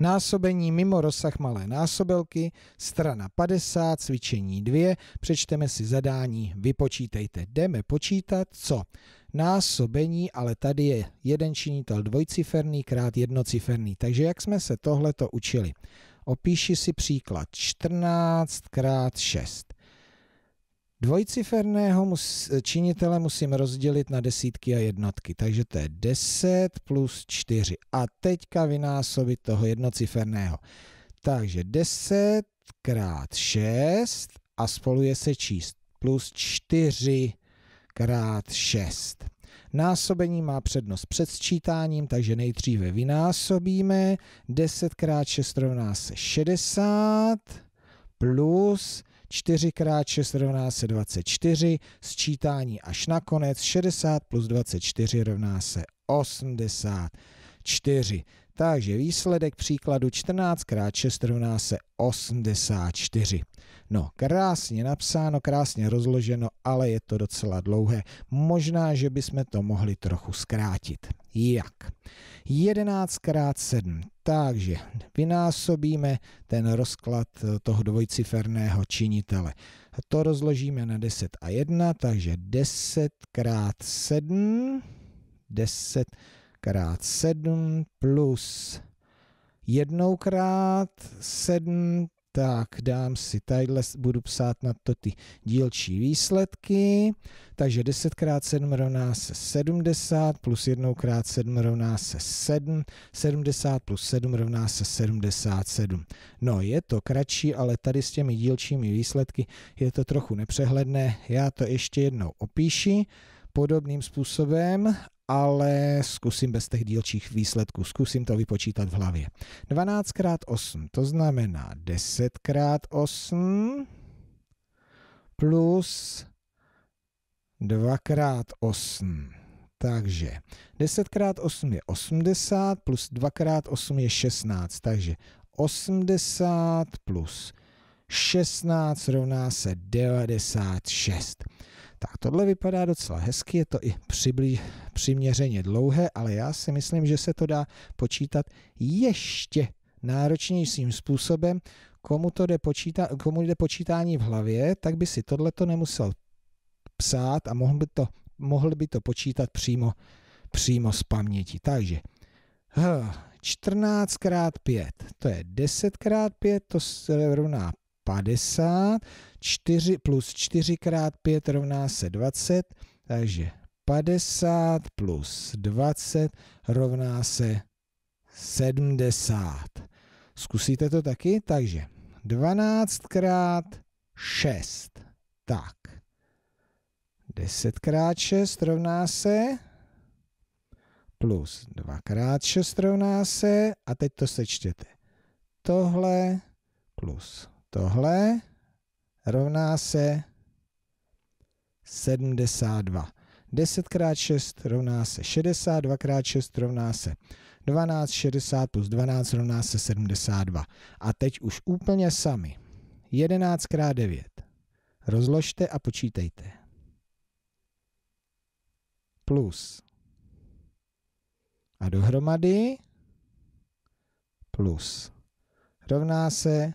Násobení mimo rozsah malé násobelky, strana 50, cvičení 2, přečteme si zadání, vypočítejte. Jdeme počítat, co? Násobení, ale tady je jeden činitel dvojciferný krát jednociferný. Takže jak jsme se tohleto učili? Opíši si příklad 14 krát 6. Dvojciferného mus, činitele musím rozdělit na desítky a jednotky, takže to je 10 plus 4. A teďka vynásobit toho jednociferného. Takže 10 krát 6 a spolu je se číst plus 4 krát 6. Násobení má přednost před sčítáním, takže nejdříve vynásobíme. 10 krát 6 rovná se 60 plus 4x6 rovná se 24, sčítání až na konec 60 plus 24 rovná se 84. Takže výsledek příkladu 14 x 6 rovná se 84. No, krásně napsáno, krásně rozloženo, ale je to docela dlouhé. Možná, že bychom to mohli trochu zkrátit jak. 11 x 7, takže vynásobíme ten rozklad eh, toho dvojciferného činitele. To rozložíme na 10 a 1, takže 10 x 7, 10 x 7 plus 1 x 7 tak, dám si tadyhle, budu psát na to ty dílčí výsledky. Takže 10 x 7 rovná se 70, plus 1 x 7 rovná se 7, 70 plus 7 rovná se 77. No, je to kratší, ale tady s těmi dílčími výsledky je to trochu nepřehledné. Já to ještě jednou opíši podobným způsobem ale zkusím bez těch dílčích výsledků, zkusím to vypočítat v hlavě. 12 x 8, to znamená 10 x 8 plus 2 x 8. Takže 10 x 8 je 80, plus 2 x 8 je 16, takže 80 plus 16 rovná se 96. Tak tohle vypadá docela hezky, je to i přiblí, přiměřeně dlouhé, ale já si myslím, že se to dá počítat ještě náročnějším způsobem. Komu, to jde, počíta, komu jde počítání v hlavě, tak by si to nemusel psát a mohl by to, mohl by to počítat přímo, přímo z paměti. Takže 14 x 5, to je 10 x 5, to se rovná 50, 4 plus 4 krát 5 rovná se 20, takže 50 plus 20 rovná se 70. Zkusíte to taky? Takže 12 krát 6. Tak. 10 krát 6 rovná se plus 2 krát 6 rovná se a teď to sečtěte. Tohle plus tohle rovná se 72. 10 x 6 rovná se 60, 2 x 6 rovná se 12, 60 plus 12 rovná se 72. A teď už úplně sami. 11 x 9. Rozložte a počítejte. Plus. A dohromady plus. Rovná se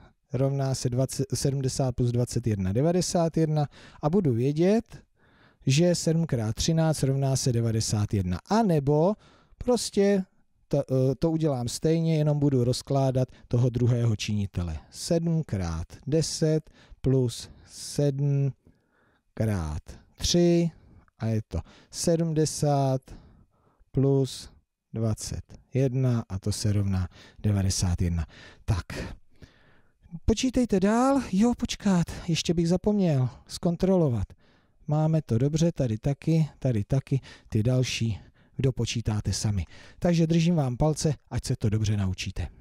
rovná se 20, 70 plus 21, 91 a budu vědět, že 7 x 13 rovná se 91. A nebo prostě to, eh, to udělám stejně, jenom budu rozkládat toho druhého činitele. 7 x 10 plus 7 x 3 a je to 70 plus 21 a to se rovná 91. Tak, Počítejte dál, jo, počkat, ještě bych zapomněl, zkontrolovat. Máme to dobře, tady taky, tady taky, ty další dopočítáte sami. Takže držím vám palce, ať se to dobře naučíte.